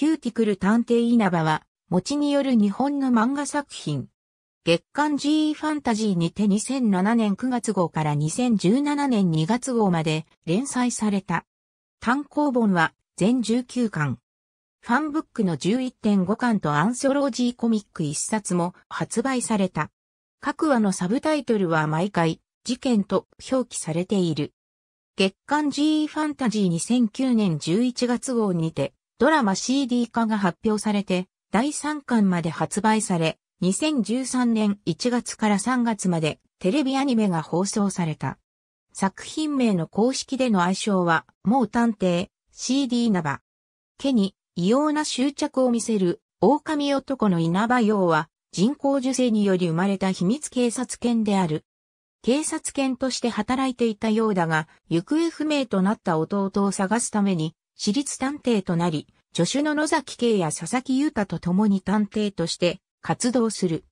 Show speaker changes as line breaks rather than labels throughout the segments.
キューティクル探偵稲葉は、餅による日本の漫画作品。月刊 GE ファンタジーにて2007年9月号から2017年2月号まで連載された。単行本は全19巻。ファンブックの11.5巻とアンソロジーコミック1冊も発売された。各話のサブタイトルは毎回事件と表記されている。月刊 GE ファンタジー2009年11月号にてドラマ CD 化が発表されて、第3巻まで発売され、2013年1月から3月までテレビアニメが放送された。作品名の公式での愛称は、もう探偵、CD ナバ。毛に異様な執着を見せる狼男の稲葉洋は人工受精により生まれた秘密警察犬である。警察犬として働いていたようだが、行方不明となった弟を探すために私立探偵となり、助手の野崎圭や佐々木優太と共に探偵として活動する。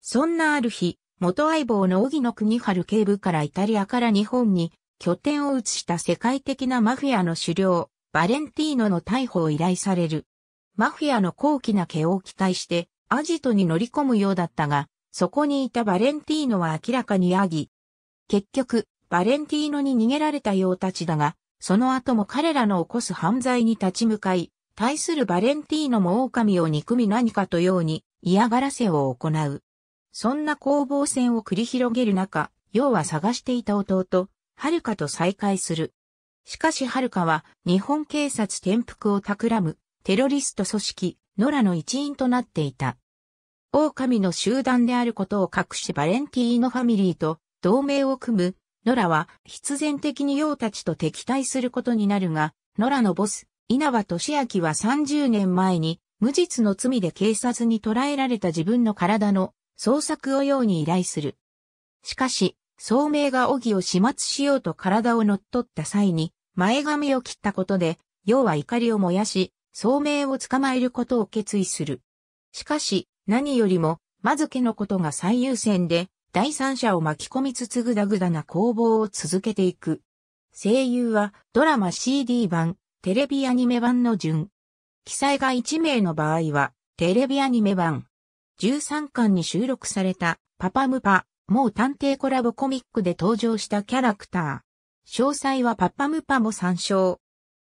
そんなある日、元相棒の荻野国春警部からイタリアから日本に拠点を移した世界的なマフィアの首領、バレンティーノの逮捕を依頼される。マフィアの高貴な毛を期待して、アジトに乗り込むようだったが、そこにいたバレンティーノは明らかにアギ。結局、バレンティーノに逃げられたようたちだが、その後も彼らの起こす犯罪に立ち向かい、対するバレンティーノも狼を憎み何かとように嫌がらせを行う。そんな攻防戦を繰り広げる中、要は探していた弟、はるかと再会する。しかしはるかは日本警察転覆を企むテロリスト組織、ノラの一員となっていた。狼の集団であることを隠しバレンティーノファミリーと同盟を組むノラは必然的にウたちと敵対することになるが、ノラのボス、稲葉俊明は30年前に無実の罪で警察に捕らえられた自分の体の捜索をように依頼する。しかし、聡明がオギを始末しようと体を乗っ取った際に、前髪を切ったことで、ウは怒りを燃やし、聡明を捕まえることを決意する。しかし、何よりも、まずけのことが最優先で、第三者を巻き込みつつぐだぐだな攻防を続けていく。声優はドラマ CD 版、テレビアニメ版の順。記載が1名の場合は、テレビアニメ版。13巻に収録された、パパムパ、もう探偵コラボコミックで登場したキャラクター。詳細はパパムパも参照。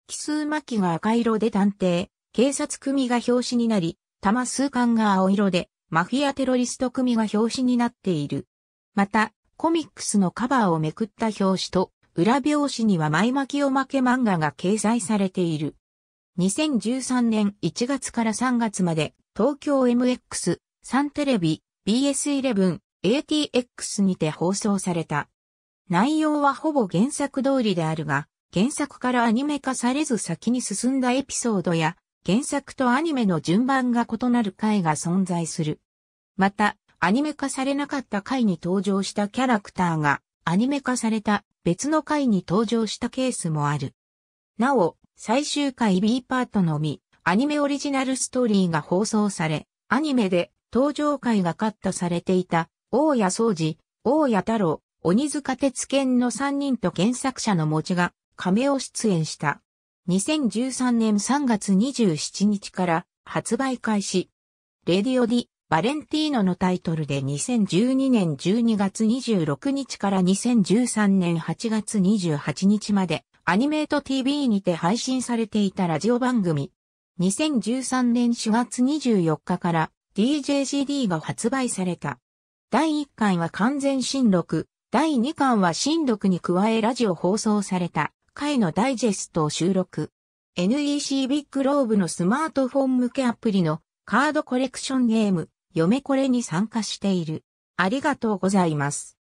奇数巻が赤色で探偵、警察組が表紙になり、玉数巻が青色で、マフィアテロリスト組が表紙になっている。また、コミックスのカバーをめくった表紙と、裏表紙には前巻きおまけ漫画が掲載されている。2013年1月から3月まで、東京 MX、サンテレビ、BS11、ATX にて放送された。内容はほぼ原作通りであるが、原作からアニメ化されず先に進んだエピソードや、原作とアニメの順番が異なる回が存在する。また、アニメ化されなかった回に登場したキャラクターが、アニメ化された別の回に登場したケースもある。なお、最終回 B パートのみ、アニメオリジナルストーリーが放送され、アニメで登場回がカットされていた、大谷総司、大谷太郎、鬼塚鉄剣の3人と原作者の持ちが、亀を出演した。2013年3月27日から発売開始。レディオディ、バレンティーノのタイトルで2012年12月26日から2013年8月28日までアニメート TV にて配信されていたラジオ番組。2013年4月24日から DJCD が発売された。第1巻は完全新録、第2巻は新録に加えラジオ放送された回のダイジェストを収録。NEC ビッグローブのスマートフォン向けアプリのカードコレクションゲーム嫁これに参加している。ありがとうございます。